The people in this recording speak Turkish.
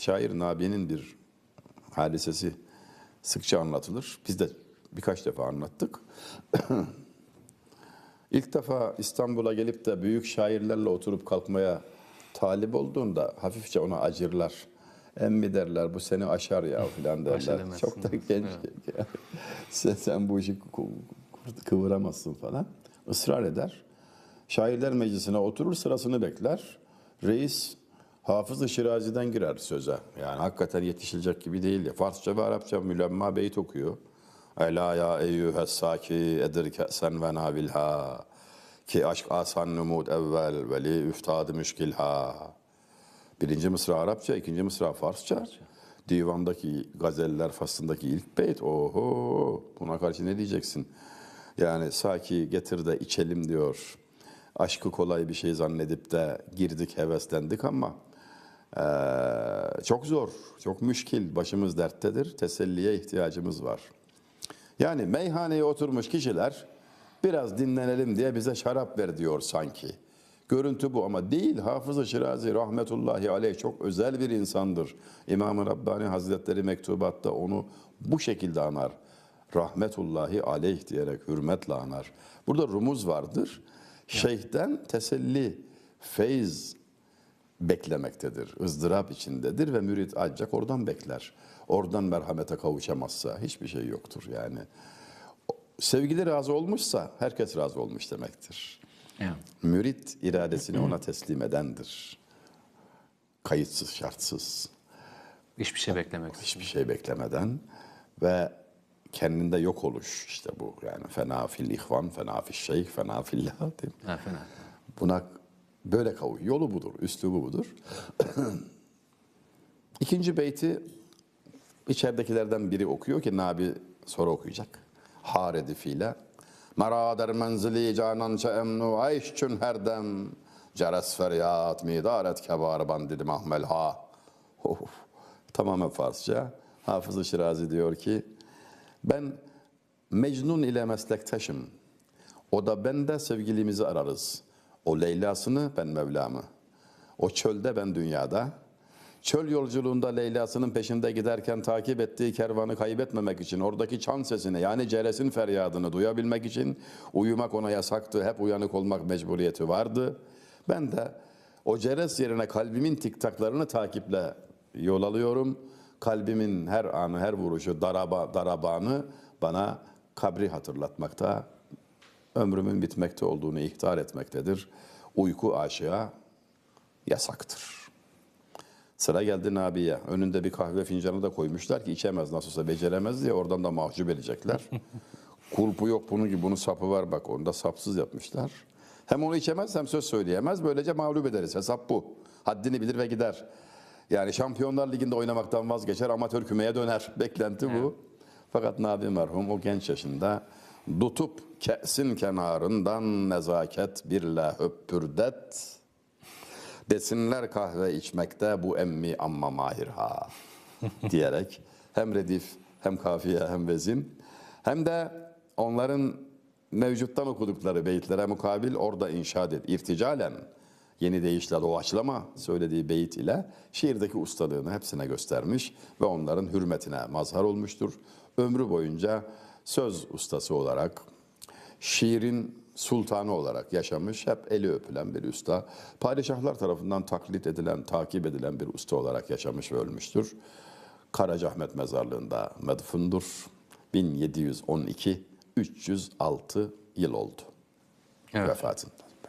şair Nabi'nin bir hadisesi sıkça anlatılır. Biz de birkaç defa anlattık. İlk defa İstanbul'a gelip de büyük şairlerle oturup kalkmaya talip olduğunda hafifçe ona acırlar. Emmi derler bu seni aşar ya filan derler. Çok da genç. Evet. sen, sen bu işi kıvıramazsın falan. Israr eder. Şairler meclisine oturur sırasını bekler. Reis Hafız-ı Şirazi'den girer söze. Yani hakikaten yetişilecek gibi değil. Farsça ve Arapça mülemma beyt okuyor. Ela ya eyyühes saki edir ke'sen ve navilha ki aşk asan numud evvel veli üftadı müşkilha. Birinci mısra Arapça, ikinci mısra Farsça. Divandaki gazeller faslındaki ilk beyt. Oho buna karşı ne diyeceksin? Yani saki getir de içelim diyor. Aşkı kolay bir şey zannedip de girdik heveslendik ama ee, çok zor, çok müşkil, başımız derttedir, teselliye ihtiyacımız var. Yani meyhaneye oturmuş kişiler biraz dinlenelim diye bize şarap ver diyor sanki. Görüntü bu ama değil. Hafız-ı Şirazi rahmetullahi aleyh çok özel bir insandır. İmam-ı Rabbani Hazretleri mektubatta onu bu şekilde anar. Rahmetullahi aleyh diyerek hürmetle anar. Burada rumuz vardır. Şeyh'ten teselli, feyz, beklemektedir. ızdırap içindedir ve mürit ancak oradan bekler. Oradan merhamete kavuşamazsa hiçbir şey yoktur yani. Sevgili razı olmuşsa herkes razı olmuş demektir. Evet. Mürit iradesini ona teslim edendir. Kayıtsız, şartsız. Hiçbir şey beklemek. Hiçbir şey beklemeden ve kendinde yok oluş işte bu. Yani fena fil ihvan, fena fil şeyh, fena fillah değil fena. Buna Böyle kavun. Yolu budur, üslubu budur. İkinci beyti içeridekilerden biri okuyor ki Nabi soru okuyacak. Haredi fiile. Merader menzili canan çe emnu ayş çün her dem. Ceres feryat midaret kebar bandidi mahmel ha. Oh, tamamen Farsça. hafız Şirazi diyor ki ben Mecnun ile meslektaşım. O da ben de sevgilimizi ararız. O Leyla'sını ben Mevlam'ı. O çölde ben dünyada. Çöl yolculuğunda Leyla'sının peşinde giderken takip ettiği kervanı kaybetmemek için, oradaki çan sesini yani ceresin feryadını duyabilmek için uyumak ona yasaktı, hep uyanık olmak mecburiyeti vardı. Ben de o ceres yerine kalbimin tiktaklarını takiple yol alıyorum. Kalbimin her anı, her vuruşu, daraba, darabanı bana kabri hatırlatmakta ömrümün bitmekte olduğunu ihtar etmektedir. Uyku aşığa yasaktır. Sıra geldi Nabi'ye. Önünde bir kahve fincanı da koymuşlar ki içemez nasılsa beceremez diye oradan da mahcup edecekler. Kulpu yok bunun gibi bunun sapı var bak onu da sapsız yapmışlar. Hem onu içemez hem söz söyleyemez. Böylece mağlup ederiz. Hesap bu. Haddini bilir ve gider. Yani Şampiyonlar Ligi'nde oynamaktan vazgeçer, amatör kümeye döner. Beklenti bu. Fakat Nabi merhum o genç yaşında Dutup kesin kenarından nezaket birle öpürdet, Desinler kahve içmekte bu emmi amma mahir ha diyerek hem redif hem kafiye hem vezin hem de onların mevcuttan okudukları beyitlere mukabil orada inşaat et irticalen yeni deyişle doğaçlama söylediği beyit ile şiirdeki ustalığını hepsine göstermiş ve onların hürmetine mazhar olmuştur. Ömrü boyunca söz ustası olarak, şiirin sultanı olarak yaşamış, hep eli öpülen bir usta, padişahlar tarafından taklit edilen, takip edilen bir usta olarak yaşamış ve ölmüştür. Karacahmet mezarlığında medfundur. 1712 306 yıl oldu evet. vefatından.